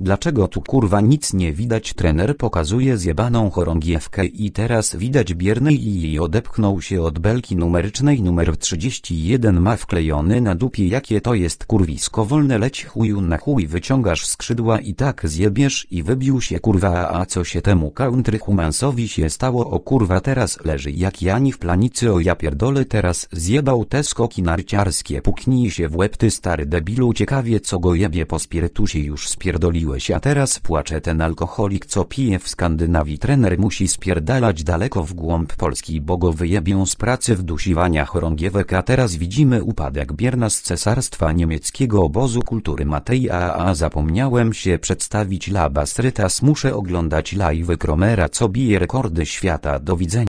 Dlaczego tu kurwa nic nie widać trener pokazuje zjebaną chorągiewkę i teraz widać biernej i jej odepchnął się od belki numerycznej numer 31 ma wklejony na dupie jakie to jest kurwisko wolne leć chuju na chuj wyciągasz skrzydła i tak zjebiesz i wybił się kurwa a co się temu humansowi się stało o kurwa teraz leży jak Jani w planicy o ja pierdolę teraz zjebał te skoki narciarskie puknij się w łeb ty stary debilu ciekawie co go jebie po spiritusie już spierdolił a teraz płacze ten alkoholik co pije w Skandynawii trener musi spierdalać daleko w głąb Polski bo go wyjebią z pracy w dusiwania chorągiewek a teraz widzimy upadek bierna z cesarstwa niemieckiego obozu kultury Mateja a zapomniałem się przedstawić Labas Rytas muszę oglądać live Kromera co bije rekordy świata do widzenia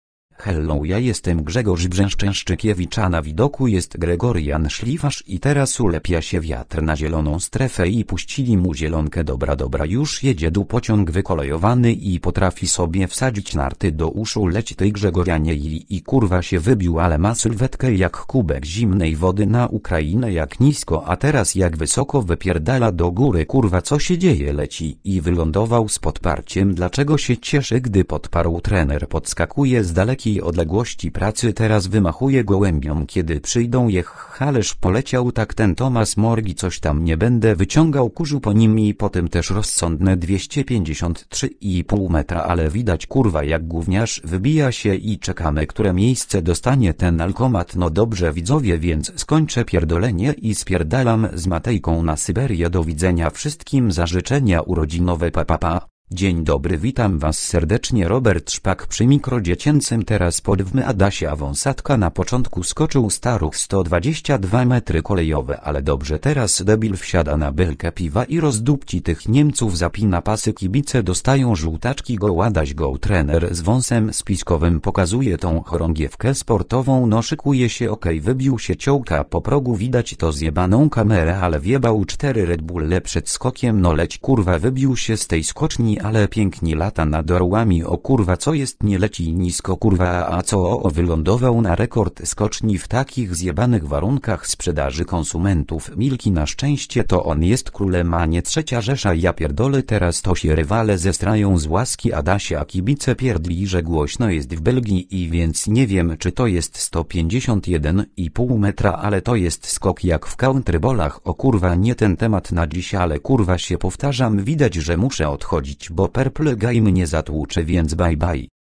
Hello ja jestem Grzegorz Brzęszczęszczykiewicz a na widoku jest Gregorian Szlifasz i teraz ulepia się wiatr na zieloną strefę i puścili mu zielonkę dobra dobra już jedzie du pociąg wykolejowany i potrafi sobie wsadzić narty do uszu leci tej Grzegorianie i, i kurwa się wybił ale ma sylwetkę jak kubek zimnej wody na Ukrainę jak nisko a teraz jak wysoko wypierdala do góry kurwa co się dzieje leci i wylądował z podparciem dlaczego się cieszy gdy podparł trener podskakuje z daleki odległości pracy teraz wymachuje gołębiom kiedy przyjdą jech ależ poleciał tak ten Tomas Morgi coś tam nie będę wyciągał kurzu po nim i potem też rozsądne 253,5 metra ale widać kurwa jak gówniarz wybija się i czekamy które miejsce dostanie ten alkomat no dobrze widzowie więc skończę pierdolenie i spierdalam z Matejką na Syberię do widzenia wszystkim za życzenia urodzinowe papapa. Pa, pa. Dzień dobry, witam Was serdecznie Robert Szpak przy mikrodziecięcym teraz podwmy Adasia Wąsatka na początku skoczył staruch 122 metry kolejowe, ale dobrze teraz debil wsiada na bylkę piwa i rozdupci tych Niemców zapina pasy kibice dostają żółtaczki go ładaś go trener z wąsem spiskowym pokazuje tą chorągiewkę sportową no szykuje się okej wybił się ciołka po progu widać to zjebaną kamerę ale wiebał cztery Red Bulle przed skokiem no leć kurwa wybił się z tej skoczni ale piękni lata nad orłami o kurwa co jest nie leci nisko kurwa a co o wylądował na rekord skoczni w takich zjebanych warunkach sprzedaży konsumentów Milki na szczęście to on jest królem a nie trzecia rzesza ja pierdolę teraz to się rywale zestrają z łaski Adasia kibice pierdli że głośno jest w Belgii i więc nie wiem czy to jest 151,5 metra ale to jest skok jak w countrybolach o kurwa nie ten temat na dziś ale kurwa się powtarzam widać że muszę odchodzić bo Purple Game mnie zatłucze więc bye bye.